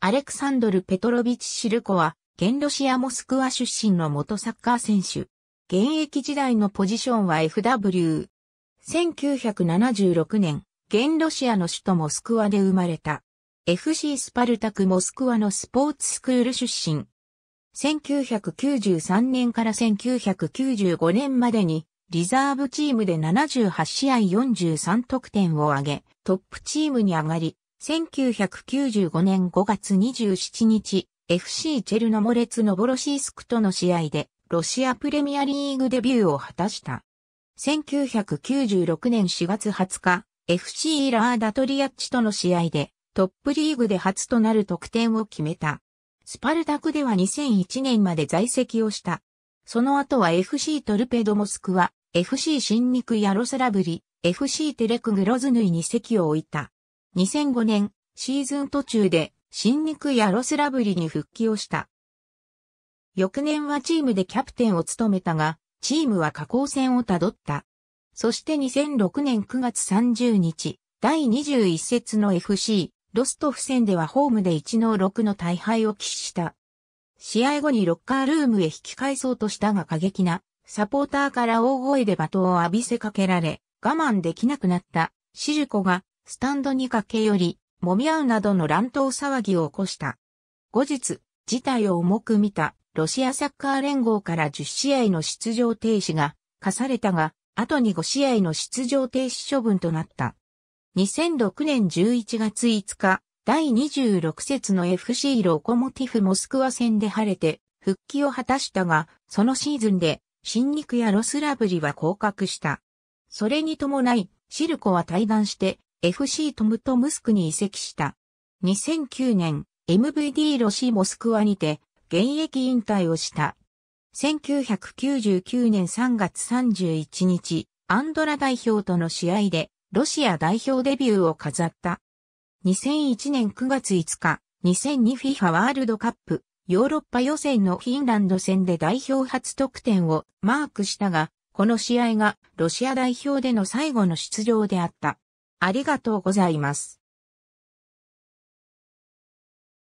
アレクサンドル・ペトロビチ・シルコは、現ロシア・モスクワ出身の元サッカー選手。現役時代のポジションは FW。1976年、現ロシアの首都モスクワで生まれた。FC スパルタクモスクワのスポーツスクール出身。1993年から1995年までに、リザーブチームで78試合43得点を挙げ、トップチームに上がり、1995年5月27日、FC チェルノモレツノボロシースクとの試合で、ロシアプレミアリーグデビューを果たした。1996年4月20日、FC ラーダトリアッチとの試合で、トップリーグで初となる得点を決めた。スパルタクでは2001年まで在籍をした。その後は FC トルペドモスクワ、FC 新肉ヤロセラブリ、FC テレクグロズヌイに席を置いた。2005年、シーズン途中で、新肉やロスラブリに復帰をした。翌年はチームでキャプテンを務めたが、チームは下降戦をたどった。そして2006年9月30日、第21節の FC、ロストフ戦ではホームで1の6の大敗を喫した。試合後にロッカールームへ引き返そうとしたが過激な、サポーターから大声で罵倒を浴びせかけられ、我慢できなくなった、シジュコがスタンドに駆け寄り、揉み合うなどの乱闘騒ぎを起こした。後日、事態を重く見たロシアサッカー連合から10試合の出場停止が課されたが、後に5試合の出場停止処分となった。2006年11月5日、第26節の FC ロコモティフモスクワ戦で晴れて復帰を果たしたが、そのシーズンで新肉やロスラブリは降格した。それに伴い、シルコは退団して FC トムトムスクに移籍した。2009年、MVD ロシモスクワにて、現役引退をした。1999年3月31日、アンドラ代表との試合で、ロシア代表デビューを飾った。2001年9月5日、2002FIFA ワールドカップ、ヨーロッパ予選のフィンランド戦で代表初得点をマークしたが、この試合がロシア代表での最後の出場であった。ありがとうございます。